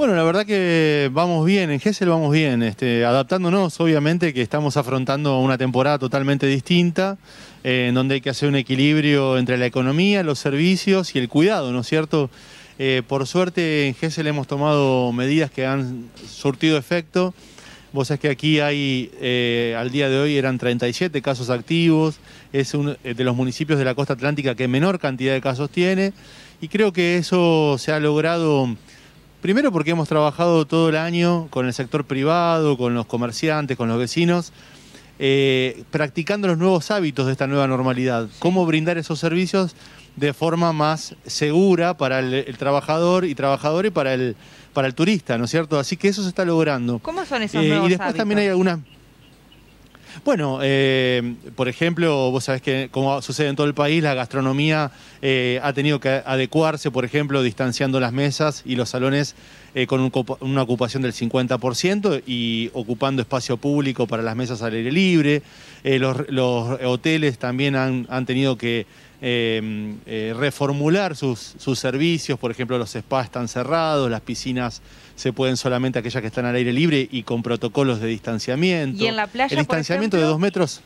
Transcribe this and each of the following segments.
Bueno, la verdad que vamos bien, en GESEL vamos bien, este, adaptándonos, obviamente que estamos afrontando una temporada totalmente distinta, eh, en donde hay que hacer un equilibrio entre la economía, los servicios y el cuidado, ¿no es cierto? Eh, por suerte en GESEL hemos tomado medidas que han surtido efecto. Vos sabés que aquí hay, eh, al día de hoy eran 37 casos activos, es uno de los municipios de la costa atlántica que menor cantidad de casos tiene, y creo que eso se ha logrado Primero porque hemos trabajado todo el año con el sector privado, con los comerciantes, con los vecinos, eh, practicando los nuevos hábitos de esta nueva normalidad. Cómo brindar esos servicios de forma más segura para el, trabajador y trabajadora y para el, para el turista, ¿no es cierto? Así que eso se está logrando. ¿Cómo son esos eh, nuevos nuevos Y después también hay algunas bueno, eh, por ejemplo, vos sabés que como sucede en todo el país, la gastronomía eh, ha tenido que adecuarse, por ejemplo, distanciando las mesas y los salones eh, con una ocupación del 50% y ocupando espacio público para las mesas al aire libre. Los, hoteles también han tenido que Em, eh, reformular sus, sus, servicios, por ejemplo, los spas están cerrados, las piscinas se pueden solamente aquellas que están al aire libre y con protocolos de distanciamiento. Y en la playa. El distanciamiento de dos metros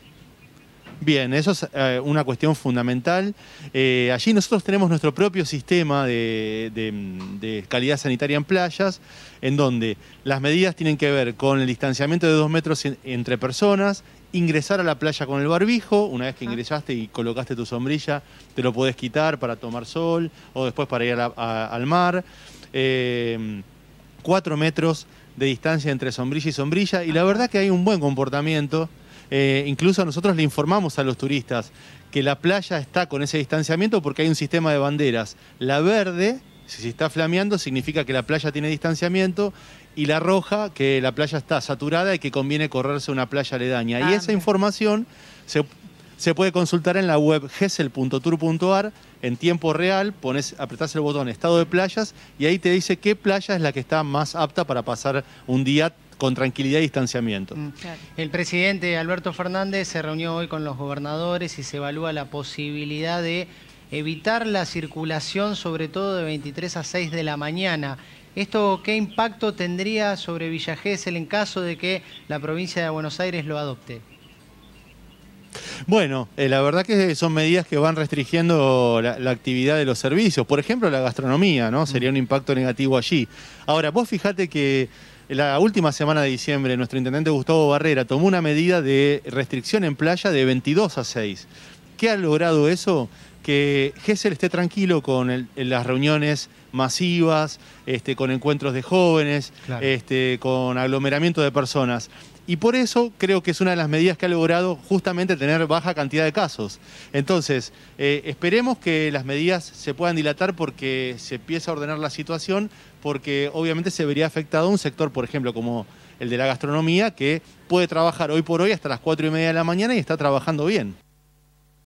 Bien, eso es eh, una cuestión fundamental. Eh, allí nosotros tenemos nuestro propio sistema de, calidad sanitaria en playas, en donde las medidas tienen que ver con el distanciamiento de dos metros entre personas, ingresar a la playa con el barbijo, una vez que ah. ingresaste y colocaste tu sombrilla, te lo podés quitar para tomar sol o después para ir al mar. Eh, cuatro metros de distancia entre sombrilla y sombrilla, y la verdad que hay un buen comportamiento. Eh, incluso nosotros le informamos a los turistas que la playa está con ese distanciamiento porque hay un sistema de banderas. La verde, si se está flameando, significa que la playa tiene distanciamiento y la roja, que la playa está saturada y que conviene correrse una playa aledaña. y ah, esa información se puede consultar en la web gesel.tour.ar en tiempo real, pones, apretás el botón estado de playas y ahí te dice qué playa es la que está más apta para pasar un día con tranquilidad y distanciamiento. Mm. El presidente Alberto Fernández se reunió hoy con los gobernadores y se evalúa la posibilidad de evitar la circulación, sobre todo de 23 a 6 de la mañana. ¿Esto qué impacto tendría sobre Villa Gesell en caso de que la provincia de Buenos Aires lo adopte? Bueno, eh, la verdad que son medidas que van restringiendo la, actividad de los servicios. Por ejemplo, la gastronomía, ¿no? Sería un impacto negativo allí. Ahora, vos fijate que la última semana de diciembre nuestro intendente Gustavo Barrera tomó una medida de restricción en playa de 22 a 6. ¿Qué ha logrado eso? que Gessel esté tranquilo con las reuniones masivas, este, con encuentros de jóvenes, este, con aglomeramiento de personas. Y por eso creo que es una de las medidas que ha logrado justamente tener baja cantidad de casos. Entonces, eh, esperemos que las medidas se puedan dilatar porque se empieza a ordenar la situación, porque obviamente se vería afectado un sector, por ejemplo, como el de la gastronomía, que puede trabajar hoy por hoy hasta las cuatro y media de la mañana y está trabajando bien.